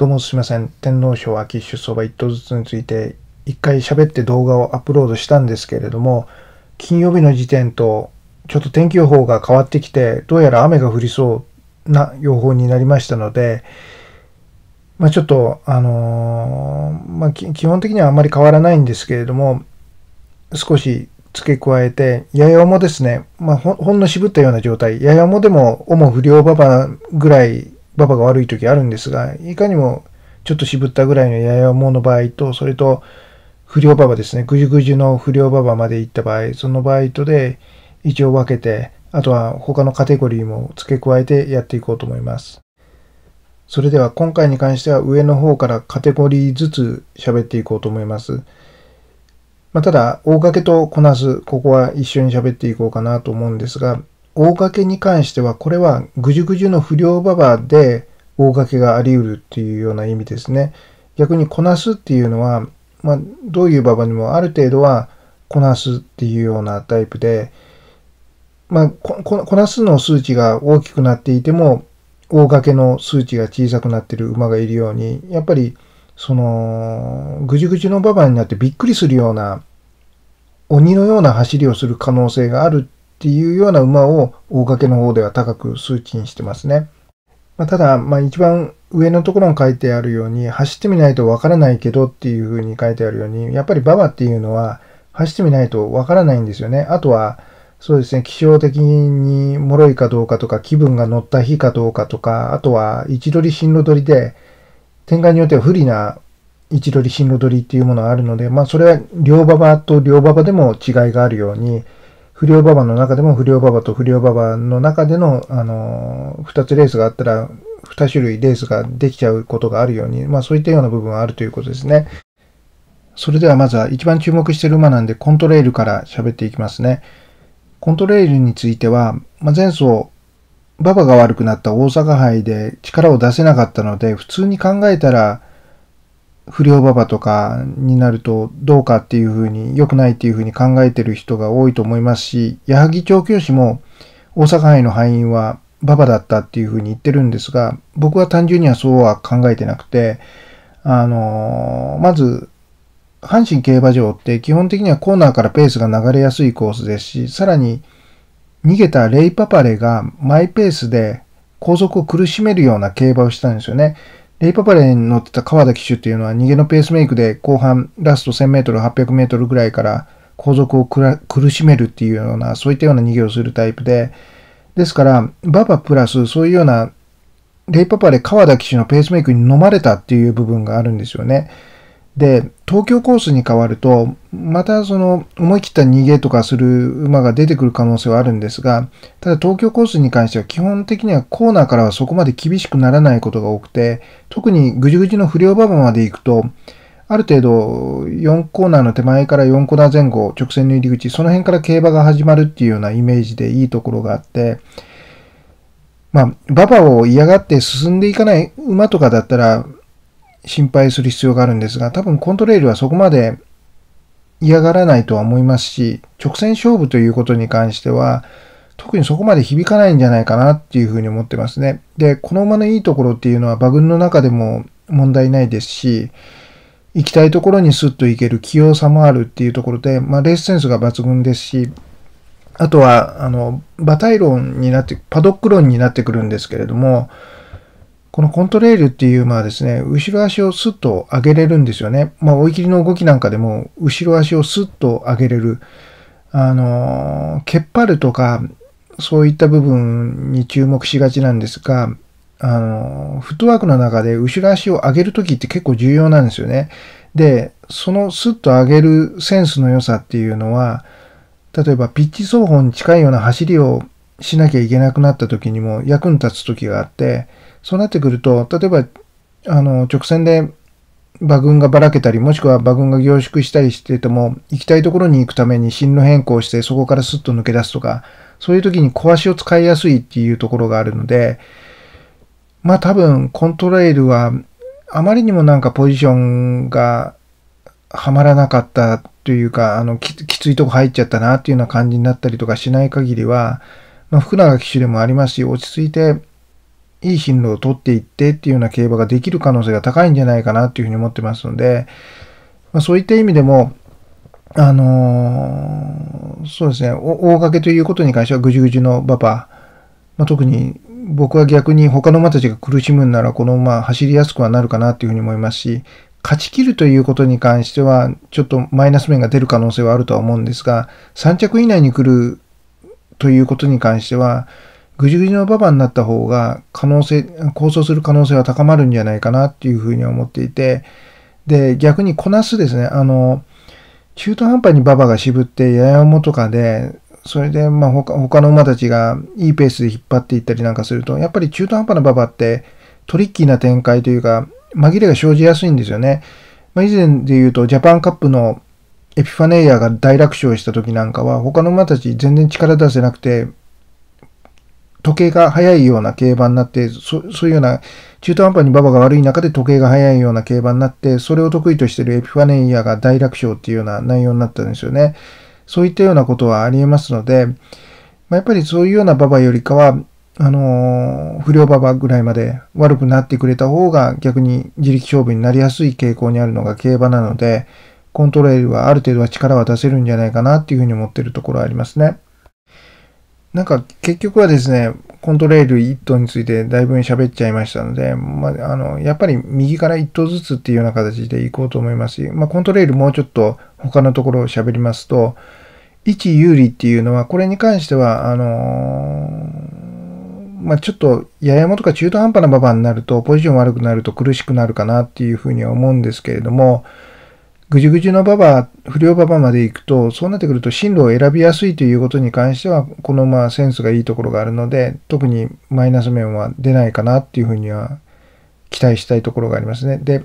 どうもすいません。天皇賞秋出走馬1頭ずつについて、一回喋って動画をアップロードしたんですけれども、金曜日の時点と、ちょっと天気予報が変わってきて、どうやら雨が降りそうな予報になりましたので、まあ、ちょっと、あのー、まあ、基本的にはあんまり変わらないんですけれども、少し付け加えて、やや重ですね、まあ、ほんの渋ったような状態、やや重でも、重不良馬場ぐらい馬場が悪い時あるんですが、いかにもちょっと渋ったぐらいのややもの場合と、それと不良馬場ですね、ぐじゅぐじゅの不良馬場まで行った場合、その場合とで一応分けて、あとは他のカテゴリーも付け加えてやっていこうと思います。それでは今回に関しては上の方からカテゴリーずつ喋っていこうと思います。まあ、ただ、大掛けとこなす、ここは一緒に喋っていこうかなと思うんですが、大掛けに関しては、これはぐじゅぐじゅの不良馬場で大掛けがあり得るっていうような意味ですね。逆にこなすっていうのは、まあ、どういう馬場にもある程度はこなすっていうようなタイプで、まあ、ここなすの数値が大きくなっていても、大掛けの数値が小さくなってる馬がいるように、やっぱり、その、ぐじゅぐじゅの馬場になってびっくりするような、鬼のような走りをする可能性があるっていうような馬を大掛けの方では高く数値にしてますね。まあ、ただ、まあ一番上のところに書いてあるように、走ってみないとわからないけどっていうふうに書いてあるように、やっぱり馬場っていうのは走ってみないとわからないんですよね。あとは、そうですね、気象的に脆いかどうかとか、気分が乗った日かどうかとか、あとは位置取り進路取りで、展開によっては不利な位置取り進路取りっていうものがあるので、まあそれは両馬場と両馬場でも違いがあるように、不良馬場の中でも不良馬場と不良馬場の中での、あの、二つレースがあったら、二種類レースができちゃうことがあるように、まあそういったような部分はあるということですね。それではまずは一番注目している馬なんでコントレイルから喋っていきますね。コントレイルについては、まあ、前走、馬場が悪くなった大阪杯で力を出せなかったので、普通に考えたら、不良馬場とかになるとどうかっていうふうに、良くないっていうふうに考えてる人が多いと思いますし、矢作調教師も大阪杯の敗因は馬場だったっていうふうに言ってるんですが、僕は単純にはそうは考えてなくて、あのまず、阪神競馬場って基本的にはコーナーからペースが流れやすいコースですし、さらに逃げたレイパパレがマイペースで後続を苦しめるような競馬をしたんですよね。レイ・パパレに乗ってた川田騎手っていうのは逃げのペースメイクで後半ラスト1 0 0 0メートル8 0 0メートルぐらいから後続を苦しめるっていうようなそういったような逃げをするタイプでですから馬場プラスそういうようなレイ・パパレ川田騎手のペースメイクに飲まれたっていう部分があるんですよね。で、東京コースに変わると、またその思い切った逃げとかする馬が出てくる可能性はあるんですが、ただ東京コースに関しては基本的にはコーナーからはそこまで厳しくならないことが多くて、特にぐじぐじの不良馬場まで行くと、ある程度4コーナーの手前から4コーナー前後、直線の入り口、その辺から競馬が始まるっていうようなイメージでいいところがあって、まあ、馬場を嫌がって進んでいかない馬とかだったら、心配する必要があるんですが、多分コントレイルはそこまで嫌がらないとは思いますし、直線勝負ということに関しては、特にそこまで響かないんじゃないかなっていうふうに思ってますね。で、この馬のいいところっていうのは馬群の中でも問題ないですし、行きたいところにスッと行ける器用さもあるっていうところで、まあ、レースセンスが抜群ですし、あとは、あの、馬体論になって、パドック論になってくるんですけれども、このコントレイルっていう馬はですね、後ろ足をスッと上げれるんですよね。まあ、追い切りの動きなんかでも、後ろ足をスッと上げれる。あの、蹴っ張るとか、そういった部分に注目しがちなんですが、あの、フットワークの中で後ろ足を上げるときって結構重要なんですよね。で、そのスッと上げるセンスの良さっていうのは、例えばピッチ走法に近いような走りをしなきゃいけなくなった時にも役に立つ時があって、そうなってくると、例えば、あの、直線で馬群がばらけたり、もしくは馬群が凝縮したりしてても、行きたいところに行くために進路変更して、そこからスッと抜け出すとか、そういう時に小足を使いやすいっていうところがあるので、まあ多分コントレイルはあまりにもなんかポジションがはまらなかったというか、あのき、きついとこ入っちゃったなっていうような感じになったりとかしない限りは、まあ、福永騎手でもありますし、落ち着いていい進路を取っていってっていうような競馬ができる可能性が高いんじゃないかなっていうふうに思ってますので、まあ、そういった意味でも、あのー、そうですね、大掛けということに関してはぐじゅぐじゅの馬場、まあ、特に僕は逆に他の馬たちが苦しむんならこの馬走りやすくはなるかなっていうふうに思いますし、勝ち切るということに関しては、ちょっとマイナス面が出る可能性はあるとは思うんですが、3着以内に来るということに関しては、ぐじぐじの馬場になった方が可能性、構想する可能性は高まるんじゃないかなっていうふうに思っていて、で、逆にこなすですね、あの、中途半端にババが渋ってやや重とかで、それでまあ他他の馬たちがいいペースで引っ張っていったりなんかすると、やっぱり中途半端な馬場ってトリッキーな展開というか、紛れが生じやすいんですよね。まあ、以前で言うと、ジャパンカップのエピファネイアが大楽勝した時なんかは、他の馬たち全然力出せなくて、時計が速いような競馬になって、そそういうような、中途半端に馬場が悪い中で時計が速いような競馬になって、それを得意としてるエピファネイアが大楽勝っていうような内容になったんですよね。そういったようなことはありえますので、まあ、やっぱりそういうような馬場よりかは、あのー、不良馬場ぐらいまで悪くなってくれた方が逆に自力勝負になりやすい傾向にあるのが競馬なので、コントロールはある程度は力は出せるんじゃないかなっていうふうに思ってるところはありますね。なんか結局はですね、コントレイル1頭についてだいぶ喋っちゃいましたので、まあ、あの、やっぱり右から1頭ずつっていうような形でいこうと思いますし、まあ、コントレイルもうちょっと他のところを喋りますと、位置有利っていうのは、これに関しては、あのー、まあ、ちょっと、ややもとか中途半端な馬場になると、ポジション悪くなると苦しくなるかなっていうふうには思うんですけれども、ぐじゅぐじゅのババア、不良ババアまで行くと、そうなってくると進路を選びやすいということに関しては、このまあセンスがいいところがあるので、特にマイナス面は出ないかなっていうふうには期待したいところがありますね。で、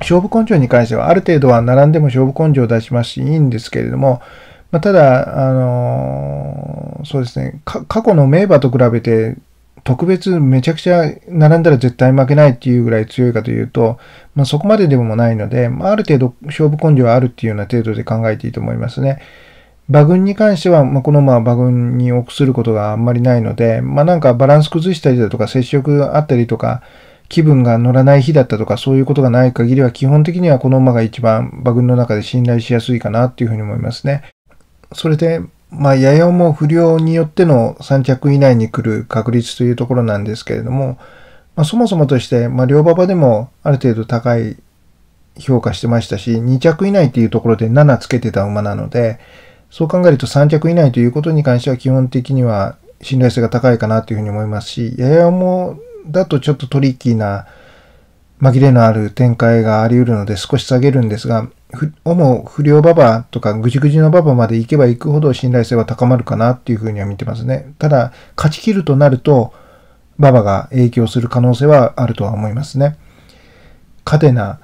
勝負根性に関しては、ある程度は並んでも勝負根性を出しますし、いいんですけれども、まあ、ただ、あのー、そうですね過去の名馬と比べて特別めちゃくちゃ並んだら絶対負けないっていうぐらい強いかというと、まあ、そこまででもないので、まあ、ある程度勝負根性はあるっていうような程度で考えていいと思いますね。馬群に関しては、まあ、このまま馬群に臆することがあんまりないので、まあ、なんかバランス崩したりだとか接触あったりとか、気分が乗らない日だったとかそういうことがない限りは基本的にはこの馬が一番馬群の中で信頼しやすいかなっていうふうに思いますね。それでまあ、ややも不良によっての3着以内に来る確率というところなんですけれども、まあ、そもそもとして、まあ、両馬場でもある程度高い評価してましたし、2着以内というところで7つけてた馬なので、そう考えると3着以内ということに関しては基本的には信頼性が高いかなというふうに思いますし、ややもだとちょっとトリッキーな紛れのある展開があり得るので少し下げるんですが、ふ、主不良ババアとかぐじぐじのババアまで行けば行くほど信頼性は高まるかなっていうふうには見てますね。ただ、勝ち切るとなると、ババが影響する可能性はあるとは思いますね。カデナ。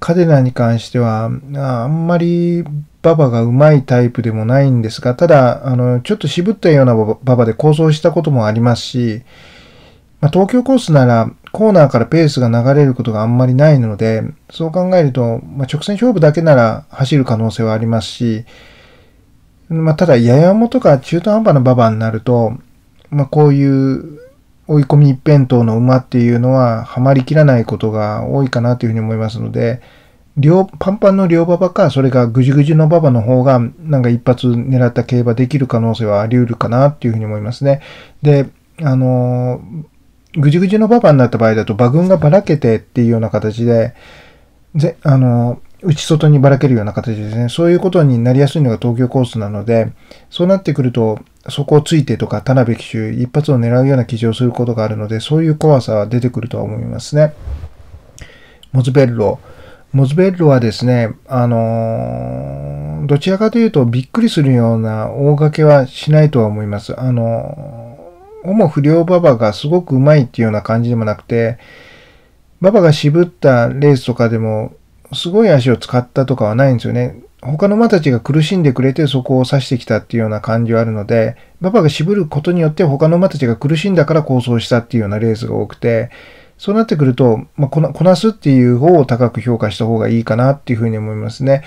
カデナに関しては、あんまりババがうまいタイプでもないんですが、ただ、あの、ちょっと渋ったようなババで構想したこともありますし、まあ、東京コースなら、コーナーからペースが流れることがあんまりないので、そう考えると、まあ、直線勝負だけなら走る可能性はありますし、まあ、ただ、ややもとか中途半端な馬場になると、まあ、こういう追い込み一辺倒の馬っていうのは、はまりきらないことが多いかなというふうに思いますので、両、パンパンの両馬場か、それがぐじぐじの馬場の方が、なんか一発狙った競馬できる可能性はあり得るかなっていうふうに思いますね。で、あのー、ぐじゅぐじゅのババになった場合だと、馬群がばらけてっていうような形で、ぜあの、内外にばらけるような形ですね。そういうことになりやすいのが東京コースなので、そうなってくると、そこをついてとか、田辺騎手、一発を狙うような騎事をすることがあるので、そういう怖さは出てくるとは思いますね。モズベッロ。モズベッロはですね、あのー、どちらかというとびっくりするような大掛けはしないとは思います。あのーほぼ不良馬場がすごくうまいっていうような感じでもなくて、馬場が渋ったレースとかでも、すごい足を使ったとかはないんですよね。他の馬たちが苦しんでくれてそこを指してきたっていうような感じはあるので、馬場が渋ることによって他の馬たちが苦しんだから構想したっていうようなレースが多くて、そうなってくると、まあ、こなすっていう方を高く評価した方がいいかなっていうふうに思いますね。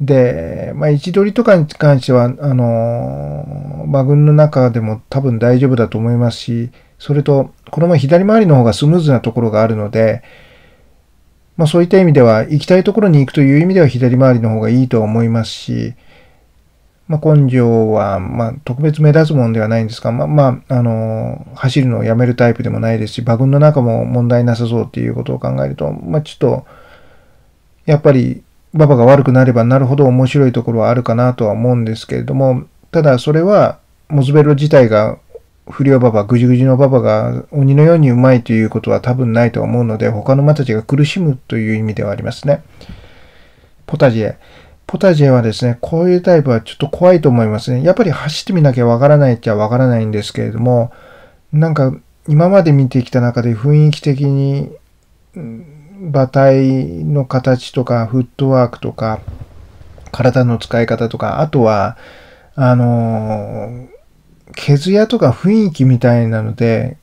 で、まあ、位置取りとかに関しては、あの馬群の中でも多分大丈夫だと思いますし、それと、この前左回りの方がスムーズなところがあるので、まあ、そういった意味では、行きたいところに行くという意味では左回りの方がいいと思いますし、まあ、根性は、ま特別目立つもんではないんですが、まあ、まあ、あの走るのをやめるタイプでもないですし、馬群の中も問題なさそうっていうことを考えると、まちょっと、やっぱり馬場が悪くなればなるほど面白いところはあるかなとは思うんですけれども、ただそれは、モズベロ自体が不良馬場、ぐじぐじの馬場が鬼のようにうまいということは多分ないと思うので、他の馬たちが苦しむという意味ではありますね。ポタジェ。ポタジェはですね、こういうタイプはちょっと怖いと思いますね。やっぱり走ってみなきゃわからないっちゃわからないんですけれども、なんか今まで見てきた中で雰囲気的に、うん馬体の形とか、フットワークとか、体の使い方とか、あとは、あの、毛艶とか雰囲気みたいなので、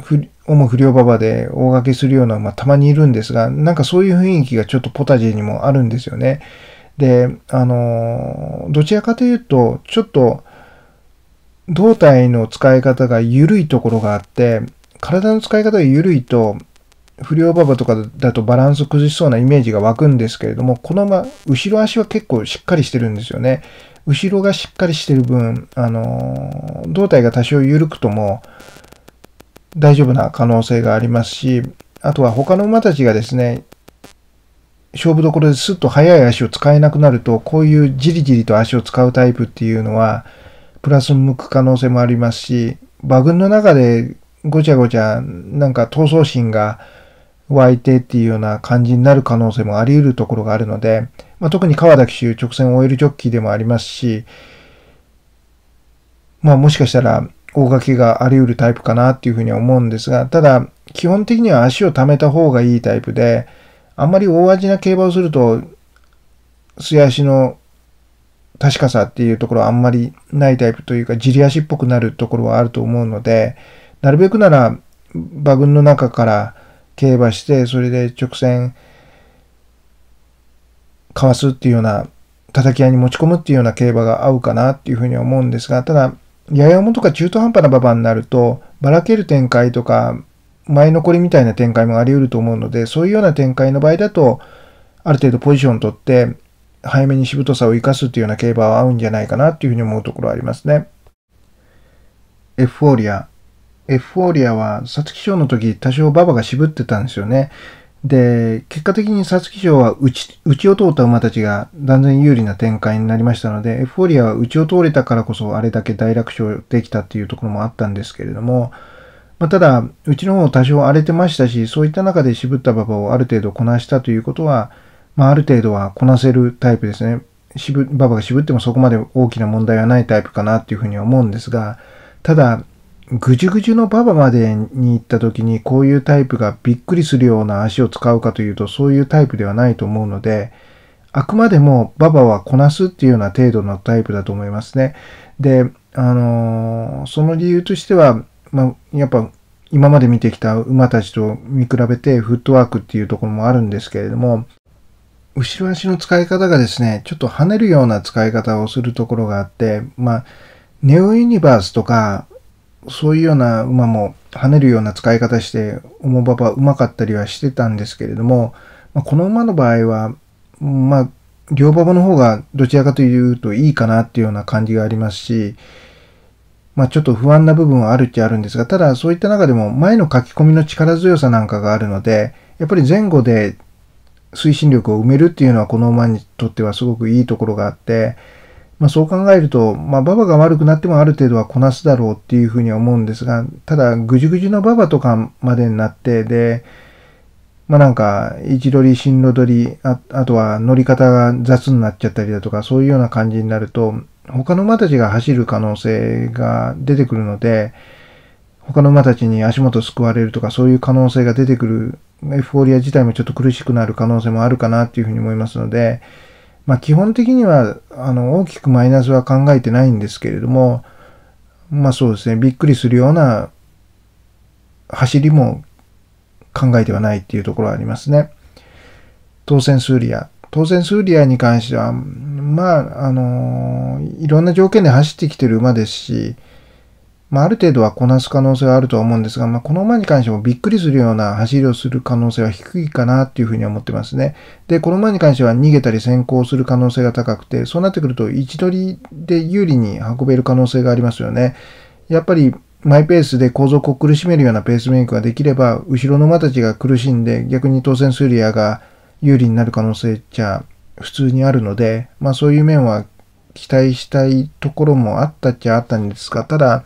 ふ、主不良馬場で大掛けするような、またまにいるんですが、なんかそういう雰囲気がちょっとポタジェにもあるんですよね。で、あの、どちらかというと、ちょっと、胴体の使い方が緩いところがあって、体の使い方が緩いと、不良馬場とかだとバランス崩しそうなイメージが湧くんですけれども、このま、後ろ足は結構しっかりしてるんですよね。後ろがしっかりしてる分、あのー、胴体が多少緩くとも大丈夫な可能性がありますし、あとは他の馬たちがですね、勝負どころですっと速い足を使えなくなると、こういうじりじりと足を使うタイプっていうのは、プラス向く可能性もありますし、馬群の中でごちゃごちゃ、なんか闘争心が湧いてっていうような感じになる可能性もあり得るところがあるので、まあ、特に川田騎手直線オイルジョッキーでもありますし、まあもしかしたら大掛けがあり得るタイプかなっていうふうには思うんですが、ただ基本的には足を溜めた方がいいタイプで、あんまり大味な競馬をすると、素足の確かさっていうところはあんまりないタイプというか、じり足っぽくなるところはあると思うので、なるべくなら馬群の中から競馬してそれで直線かわすっていうような叩き合いに持ち込むっていうような競馬が合うかなっていうふうに思うんですがただ八重山とか中途半端な馬場になるとばらける展開とか前残りみたいな展開もあり得ると思うのでそういうような展開の場合だとある程度ポジション取って早めにしぶとさを生かすっていうような競馬は合うんじゃないかなっていうふうに思うところはありますね。エフフォーリアエフフォーリアは皐月賞の時多少馬場が渋ってたんですよね。で、結果的に皐月賞は内内を通った馬たちが断然有利な展開になりましたので、エフフォーリアは内を通れたからこそあれだけ大楽勝できたっていうところもあったんですけれども、まあ、ただ、うちの方多少荒れてましたし、そういった中で渋った馬場をある程度こなしたということは、まあ、ある程度はこなせるタイプですね。渋、馬場が渋ってもそこまで大きな問題はないタイプかなっていうふうには思うんですが、ただ、ぐじゅぐじゅのババまでに行った時にこういうタイプがびっくりするような足を使うかというとそういうタイプではないと思うので、あくまでもババはこなすっていうような程度のタイプだと思いますね。で、あのー、その理由としては、まあ、やっぱ今まで見てきた馬たちと見比べてフットワークっていうところもあるんですけれども、後ろ足の使い方がですね、ちょっと跳ねるような使い方をするところがあって、まあ、ネオユニバースとか、そういうような馬も跳ねるような使い方して重馬場うまかったりはしてたんですけれども、まあ、この馬の場合はまあ両馬場の方がどちらかというといいかなっていうような感じがありますしまあちょっと不安な部分はあるっちゃあるんですが、ただそういった中でも前の書き込みの力強さなんかがあるので、やっぱり前後で推進力を埋めるっていうのはこの馬にとってはすごくいいところがあって、まあ、そう考えると、まあ、ババが悪くなってもある程度はこなすだろうっていうふうには思うんですが、ただ、ぐじゅぐじゅのババとかまでになって、で、まあ、なんか、一取り、進路取り、ああとは乗り方が雑になっちゃったりだとか、そういうような感じになると、他の馬たちが走る可能性が出てくるので、他の馬たちに足元救われるとか、そういう可能性が出てくる、エフフォーリア自体もちょっと苦しくなる可能性もあるかなっていうふうに思いますので、まあ、基本的にはあの大きくマイナスは考えてないんですけれども、まあそうですね、びっくりするような走りも考えてはないっていうところはありますね。当選スーリア。当選スーリアに関しては、まあ、あのいろんな条件で走ってきてる馬ですし、まあ、ある程度はこなす可能性はあるとは思うんですが、まあ、この馬に関してもびっくりするような走りをする可能性は低いかなっていうふうに思ってますね。で、この馬に関しては逃げたり先行する可能性が高くて、そうなってくると位置取りで有利に運べる可能性がありますよね。やっぱりマイペースで後続を苦しめるようなペースメイクができれば、後ろの馬たちが苦しんで、逆に当選するやが有利になる可能性じゃ普通にあるので、まあそういう面は期待したいところもあったっちゃあったんですが、ただ、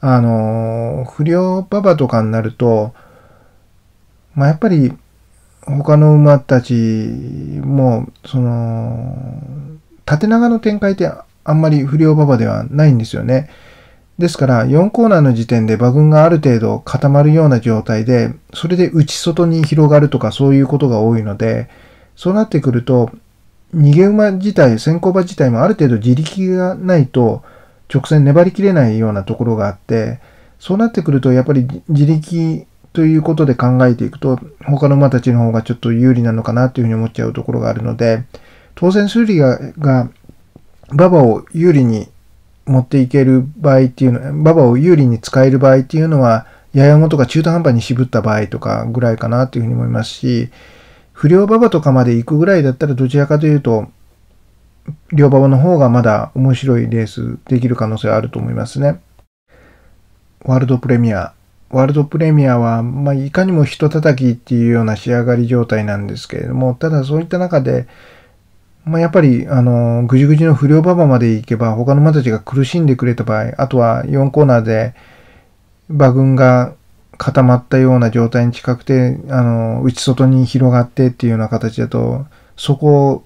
あの、不良パパとかになると、まあ、やっぱり、他の馬たちも、その、縦長の展開ってあんまり不良馬場ではないんですよね。ですから、4コーナーの時点で馬群がある程度固まるような状態で、それで内外に広がるとかそういうことが多いので、そうなってくると、逃げ馬自体、先行馬自体もある程度自力がないと、直線粘りきれないようなところがあって、そうなってくるとやっぱり自力ということで考えていくと、他の馬たちの方がちょっと有利なのかなというふうに思っちゃうところがあるので、当然数理が、馬場を有利に持っていける場合っていうの、馬場を有利に使える場合っていうのは、ややごとか中途半端に渋った場合とかぐらいかなというふうに思いますし、不良馬場とかまで行くぐらいだったらどちらかというと、両馬場の方がまだ面白いレースできる可能性はあると思いますね。ワールドプレミア。ワールドプレミアは、まあ、いかにも人叩きっていうような仕上がり状態なんですけれども、ただそういった中で、まあ、やっぱり、あの、ぐじぐじの不良馬場まで行けば、他の馬たちが苦しんでくれた場合、あとは4コーナーで、馬群が固まったような状態に近くて、あの、内外に広がってっていうような形だと、そこを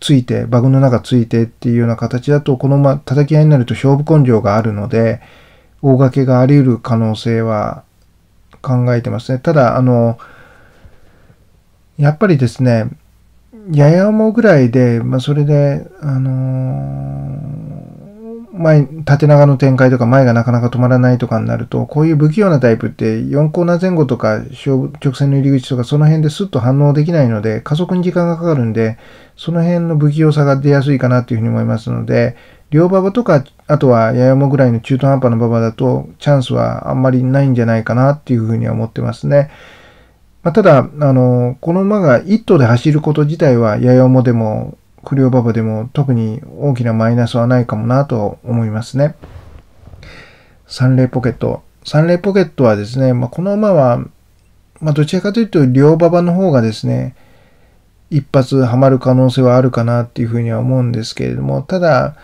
ついて、バグの中ついてっていうような形だと、このまま叩き合いになると勝負根性があるので、大掛けがあり得る可能性は考えてますね。ただ、あの、やっぱりですね、ややもぐらいで、まあ、それで、あのー前、縦長の展開とか前がなかなか止まらないとかになると、こういう不器用なタイプって4コーナー前後とか直線の入り口とかその辺ですっと反応できないので、加速に時間がかかるんで、その辺の不器用さが出やすいかなっていうふうに思いますので、両馬場とか、あとはややもぐらいの中途半端な馬場だと、チャンスはあんまりないんじゃないかなっていうふうには思ってますね。まあ、ただ、あの、この馬が1頭で走ること自体は、ややもでも、クリオババでも特に大きなマイナスはないかもなと思いますね。サンレイポケット。サンレイポケットはですね、まあ、この馬は、まあ、どちらかというと両馬場の方がですね、一発はまる可能性はあるかなっていうふうには思うんですけれども、ただ、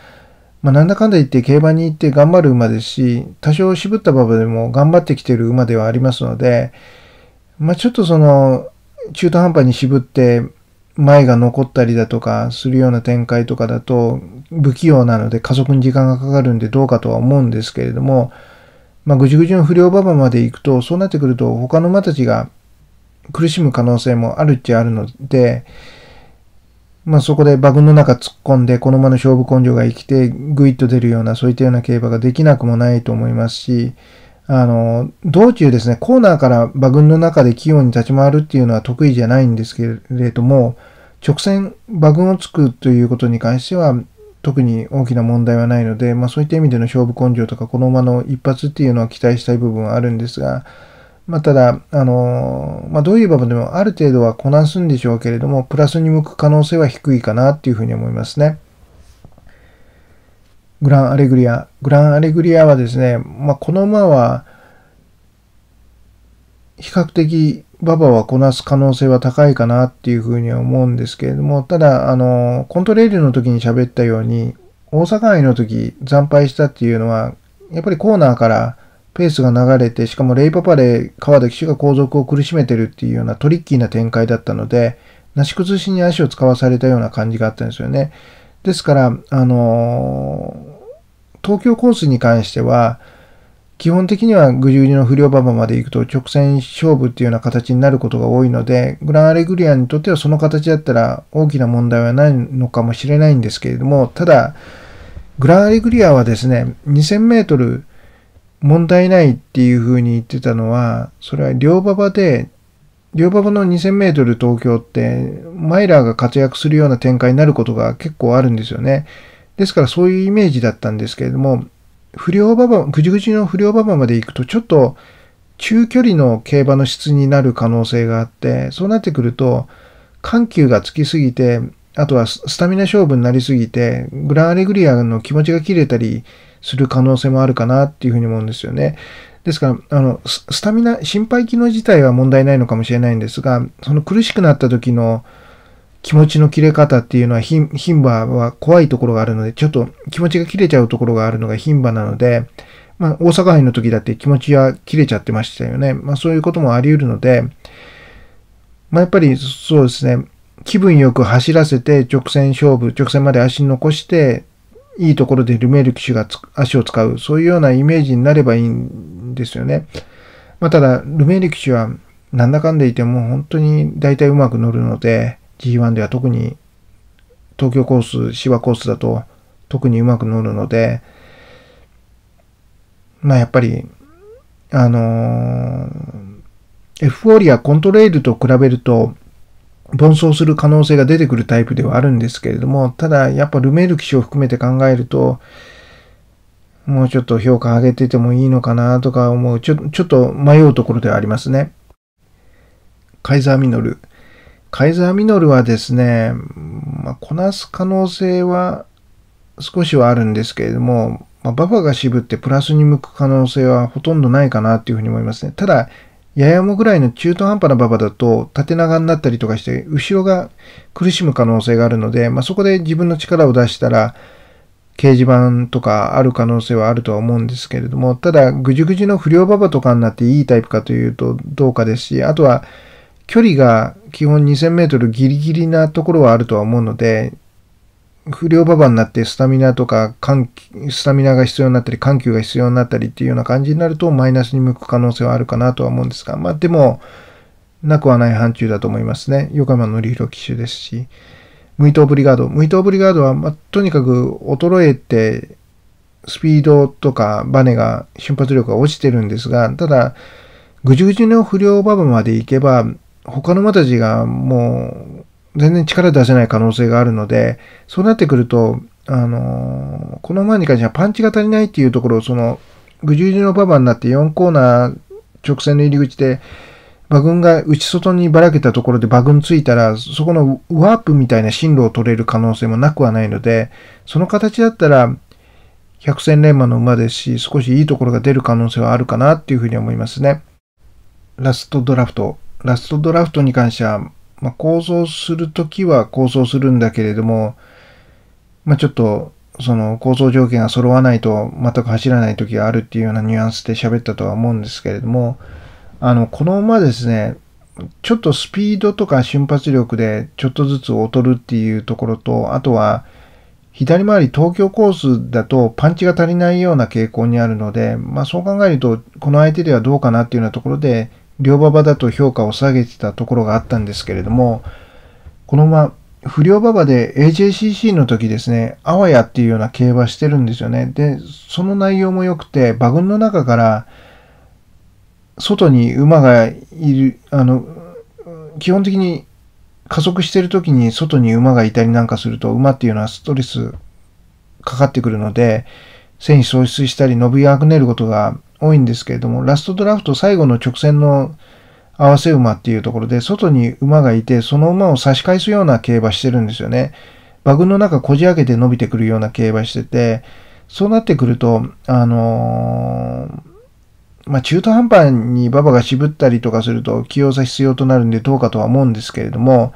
まあ、なんだかんだ言って競馬に行って頑張る馬ですし、多少渋った馬場でも頑張ってきてる馬ではありますので、まあ、ちょっとその、中途半端に渋って、前が残ったりだとかするような展開とかだと不器用なので加速に時間がかかるんでどうかとは思うんですけれども、まあ、ぐじぐじの不良馬場まで行くとそうなってくると他の馬たちが苦しむ可能性もあるっちゃあるので、まあ、そこで馬群の中突っ込んでこの馬の勝負根性が生きてグイッと出るようなそういったような競馬ができなくもないと思いますしあの、道中ですね、コーナーから馬群の中で器用に立ち回るっていうのは得意じゃないんですけれども、直線、馬群を突くということに関しては、特に大きな問題はないので、まあそういった意味での勝負根性とか、この馬の一発っていうのは期待したい部分はあるんですが、まあただ、あの、まあどういう馬でもある程度はこなすんでしょうけれども、プラスに向く可能性は低いかなっていうふうに思いますね。グランアレグリア。グランアレグリアはですね、まあ、この馬は、比較的馬場はこなす可能性は高いかなっていうふうには思うんですけれども、ただ、あの、コントレールの時に喋ったように、大阪愛の時惨敗したっていうのは、やっぱりコーナーからペースが流れて、しかもレイパパで川田騎手が後続を苦しめてるっていうようなトリッキーな展開だったので、なし崩しに足を使わされたような感じがあったんですよね。ですから、あのー、東京コースに関しては、基本的にはグリューリの不良馬場まで行くと直線勝負っていうような形になることが多いので、グランアレグリアにとってはその形だったら大きな問題はないのかもしれないんですけれども、ただ、グランアレグリアはですね、2000メートル問題ないっていうふうに言ってたのは、それは両馬場で両馬場の2000メートル東京って、マイラーが活躍するような展開になることが結構あるんですよね。ですからそういうイメージだったんですけれども、不良馬場、ぐじぐじの不良馬場まで行くと、ちょっと中距離の競馬の質になる可能性があって、そうなってくると、緩急がつきすぎて、あとはスタミナ勝負になりすぎて、グランアレグリアの気持ちが切れたりする可能性もあるかなっていうふうに思うんですよね。ですから、あの、スタミナ、心肺機能自体は問題ないのかもしれないんですが、その苦しくなった時の気持ちの切れ方っていうのは、牝馬は怖いところがあるので、ちょっと気持ちが切れちゃうところがあるのが牝馬なので、まあ、大阪杯の時だって気持ちは切れちゃってましたよね。まあ、そういうこともあり得るので、まあ、やっぱりそうですね、気分よく走らせて直線勝負、直線まで足残していいところでルメール騎手が足を使う、そういうようなイメージになればいいんですよね。まあ、ただ、ルメール騎手はなんだかんでいても本当に大体うまく乗るので、G1 では特に東京コース、芝コースだと特にうまく乗るので、まあやっぱり、あのー、F フォリアコントレイルと比べると、奔走する可能性が出てくるタイプではあるんですけれども、ただやっぱルメール騎手を含めて考えると、もうちょっと評価上げててもいいのかなとか思う、ちょちょっと迷うところではありますね。カイザーミノル。カイザーミノルはですね、まあ、こなす可能性は少しはあるんですけれども、まあ、バファが渋ってプラスに向く可能性はほとんどないかなっていうふうに思いますね。ただ、ややもぐらいの中途半端な馬場だと縦長になったりとかして、後ろが苦しむ可能性があるので、まあ、そこで自分の力を出したら、掲示板とかある可能性はあるとは思うんですけれども、ただ、ぐじゅぐじゅの不良馬場とかになっていいタイプかというとどうかですし、あとは、距離が基本2000メートルギリギリなところはあるとは思うので、不良ババになってスタミナとかスタミナが必要になったり、緩急が必要になったりっていうような感じになると、マイナスに向く可能性はあるかなとは思うんですが、まあでも、なくはない範疇だと思いますね。横山ひろ騎手ですし、無イトブリガード。無イトブリガードは、まあ、とにかく衰えて、スピードとかバネが、瞬発力が落ちてるんですが、ただ、ぐじゅぐじゅの不良ババまで行けば、他の馬たちがもう、全然力出せない可能性があるので、そうなってくると、あのー、この前に関してはパンチが足りないっていうところを、その、ぐじゅぐじゅのババになって4コーナー直線の入り口で、馬群が内外にばらけたところで馬群ついたら、そこのワープみたいな進路を取れる可能性もなくはないので、その形だったら、百戦錬磨の馬ですし、少しいいところが出る可能性はあるかなっていうふうに思いますね。ラストドラフト。ラストドラフトに関しては、まあ、構想するときは構想するんだけれども、まあ、ちょっとその構想条件が揃わないと全く走らない時があるっていうようなニュアンスで喋ったとは思うんですけれども、あの、この馬ですね、ちょっとスピードとか瞬発力でちょっとずつ劣るっていうところと、あとは左回り東京コースだとパンチが足りないような傾向にあるので、まあそう考えると、この相手ではどうかなっていうようなところで、両馬場だと評価を下げてたところがあったんですけれども、このまま不良馬場で AJCC の時ですね、あわやっていうような競馬してるんですよね。で、その内容も良くて、馬群の中から外に馬がいる、あの、基本的に加速してる時に外に馬がいたりなんかすると、馬っていうのはストレスかかってくるので、戦意喪失したり伸びあぐねることが多いんですけれども、ラストドラフト最後の直線の合わせ馬っていうところで、外に馬がいて、その馬を差し返すような競馬してるんですよね。馬群の中こじ開けて伸びてくるような競馬してて、そうなってくると、あのー、まあ、中途半端に馬場が渋ったりとかすると、器用さ必要となるんでどうかとは思うんですけれども、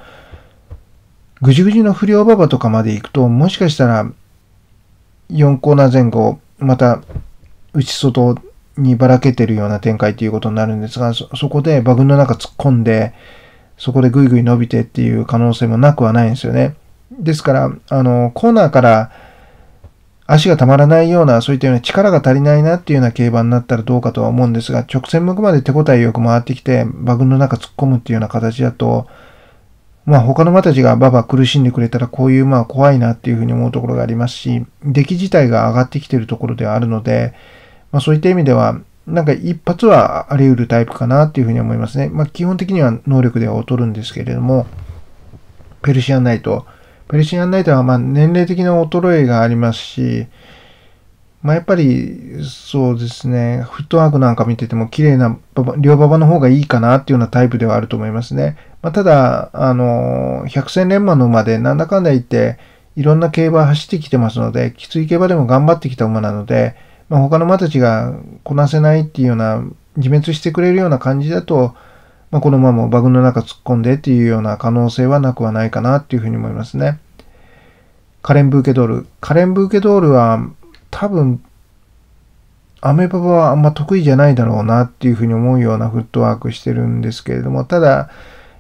ぐじぐじの不良馬場とかまで行くと、もしかしたら、4コーナー前後、また、内外にばらけてるような展開ということになるんですが、そこでバグの中突っ込んで、そこでぐいぐい伸びてっていう可能性もなくはないんですよね。ですから、あの、コーナーから足がたまらないような、そういったような力が足りないなっていうような競馬になったらどうかとは思うんですが、直線向くまで手応えよく回ってきて、馬群の中突っ込むっていうような形だと、まあ他の馬たちがバ場苦しんでくれたらこういう馬は怖いなっていうふうに思うところがありますし、出来自体が上がってきてるところではあるので、まあ、そういった意味では、なんか一発はあり得るタイプかなっていうふうに思いますね。まあ、基本的には能力では劣るんですけれども、ペルシアンナイト。ペルシアンナイトはま年齢的な衰えがありますし、まあ、やっぱりそうですね、フットワークなんか見てても綺麗な両馬場の方がいいかなっていうようなタイプではあると思いますね。まあ、ただ、あの、百戦錬磨の馬でなんだかんだ言って、いろんな競馬走ってきてますので、きつい競馬でも頑張ってきた馬なので、まあ、他の馬たちがこなせないっていうような、自滅してくれるような感じだと、まあ、この馬もバグの中突っ込んでっていうような可能性はなくはないかなっていうふうに思いますね。カレン・ブーケドール。カレン・ブーケドールは多分、アメパパはあんま得意じゃないだろうなっていうふうに思うようなフットワークしてるんですけれども、ただ、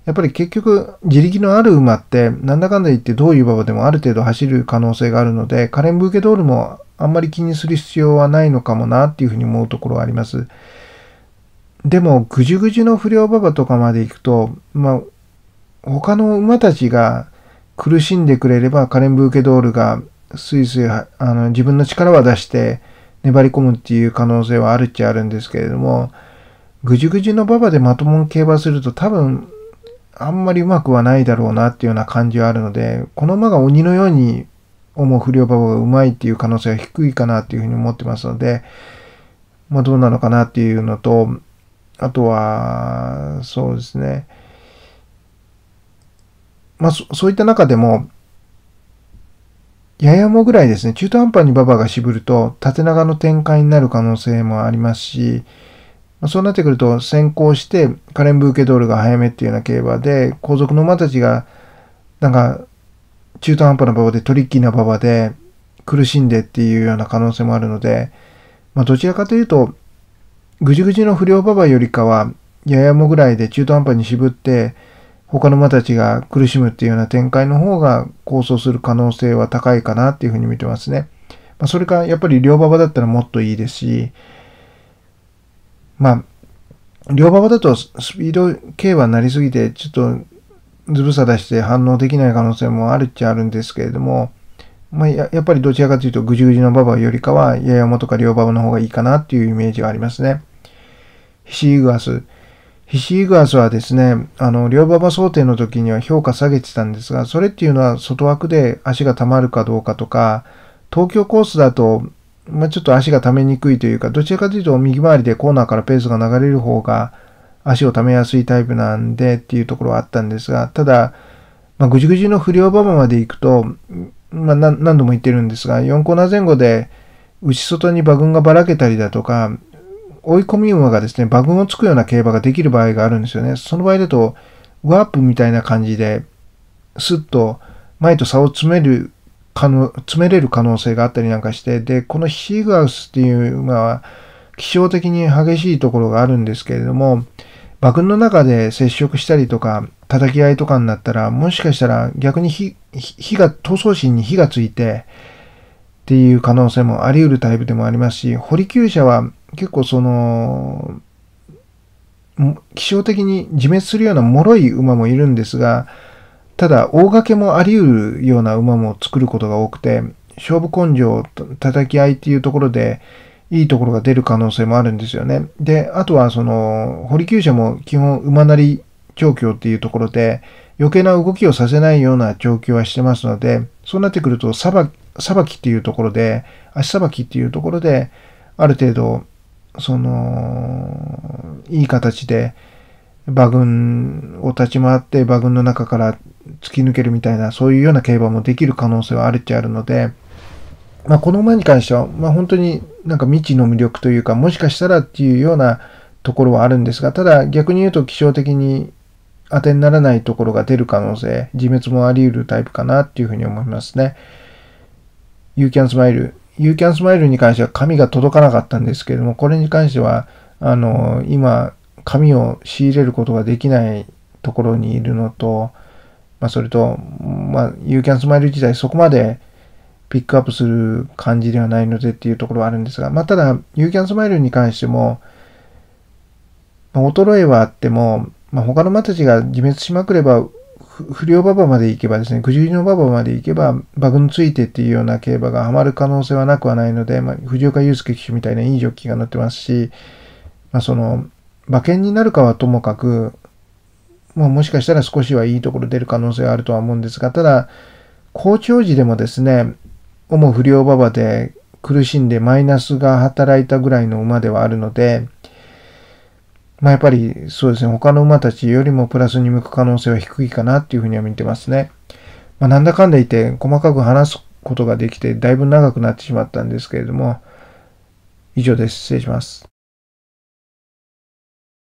やっぱり結局、自力のある馬って、なんだかんだ言ってどういう馬場でもある程度走る可能性があるので、カレンブーケドールもあんまり気にする必要はないのかもなっていうふうに思うところはあります。でも、ぐじゅぐじゅの不良馬場とかまで行くと、まあ、他の馬たちが苦しんでくれれば、カレンブーケドールがスイスイあの自分の力は出して粘り込むっていう可能性はあるっちゃあるんですけれども、ぐじゅぐじゅの馬場でまともに競馬すると多分、あんまりうまくはないだろうなっていうような感じはあるので、この馬が鬼のように思う不良馬場がうまいっていう可能性は低いかなっていうふうに思ってますので、まあどうなのかなっていうのと、あとは、そうですね。まあそそういった中でも、ややもぐらいですね、中途半端に馬場が渋ると縦長の展開になる可能性もありますし、そうなってくると先行してカレン・ブーケドールが早めっていうような競馬で後続の馬たちがなんか中途半端な馬場でトリッキーな馬場で苦しんでっていうような可能性もあるので、まあ、どちらかというとぐじぐじの不良馬場よりかはややもぐらいで中途半端に渋って他の馬たちが苦しむっていうような展開の方が構想する可能性は高いかなっていうふうに見てますね。まあ、それかやっぱり両馬場だったらもっといいですしまあ、両馬場だとスピード系はなりすぎて、ちょっとずぶさ出して反応できない可能性もあるっちゃあるんですけれども、まあ、やっぱりどちらかというと、ぐじぐじの馬場よりかは、ややもとか両馬場の方がいいかなっていうイメージがありますね。ヒシーグアス。ヒシーグアスはですね、あの、両馬場想定の時には評価下げてたんですが、それっていうのは外枠で足が溜まるかどうかとか、東京コースだとまあ、ちょっと足がためにくいというか、どちらかというと右回りでコーナーからペースが流れる方が足をためやすいタイプなんでっていうところはあったんですが、ただ、まあ、ぐじぐじの不良馬場まで行くと、まあ、何度も言ってるんですが、4コーナー前後で内外に馬群がばらけたりだとか、追い込み馬がですね、馬群をつくような競馬ができる場合があるんですよね。その場合だと、ワープみたいな感じで、スッと前と差を詰める可能、詰めれる可能性があったりなんかして、で、このシーグウスっていう馬は、気象的に激しいところがあるんですけれども、馬群の中で接触したりとか、叩き合いとかになったら、もしかしたら逆に火、火が、闘争心に火がついて、っていう可能性もあり得るタイプでもありますし、堀厩車は結構その、気象的に自滅するような脆い馬もいるんですが、ただ、大掛けもあり得るような馬も作ることが多くて、勝負根性、叩き合いっていうところで、いいところが出る可能性もあるんですよね。で、あとはその、堀厩舎も基本馬なり調教っていうところで、余計な動きをさせないような調教はしてますので、そうなってくると、さば、さばきっていうところで、足さばきっていうところで、ある程度、その、いい形で、馬群を立ち回って、馬群の中から突き抜けるみたいな、そういうような競馬もできる可能性はあるっちゃあるので、まあ、この馬に関しては、まあ、本当になんか未知の魅力というか、もしかしたらっていうようなところはあるんですが、ただ逆に言うと気象的に当てにならないところが出る可能性、自滅もあり得るタイプかなっていうふうに思いますね。You can smile。You can smile に関しては紙が届かなかったんですけれども、これに関しては、あの、今、紙を仕入れることができないところにいるのと、まあ、それと、まあ、You Can Smile 自体そこまでピックアップする感じではないのでっていうところはあるんですが、まあ、ただ、You Can Smile に関しても、まあ、衰えはあっても、まあ、他の馬たちが自滅しまくれば、不良馬場まで行けばですね、九十ゅの馬場まで行けば、馬群ついてっていうような競馬がハマる可能性はなくはないので、まあ、藤岡祐介騎手みたいないいジョッキーが乗ってますし、まあ、その、馬券になるかはともかく、まあ、もしかしたら少しはいいところ出る可能性はあるとは思うんですが、ただ、校長時でもですね、主不良馬場で苦しんでマイナスが働いたぐらいの馬ではあるので、まあ、やっぱりそうですね、他の馬たちよりもプラスに向く可能性は低いかなっていうふうには見てますね。まあ、なんだかんだ言って細かく話すことができてだいぶ長くなってしまったんですけれども、以上です。失礼します。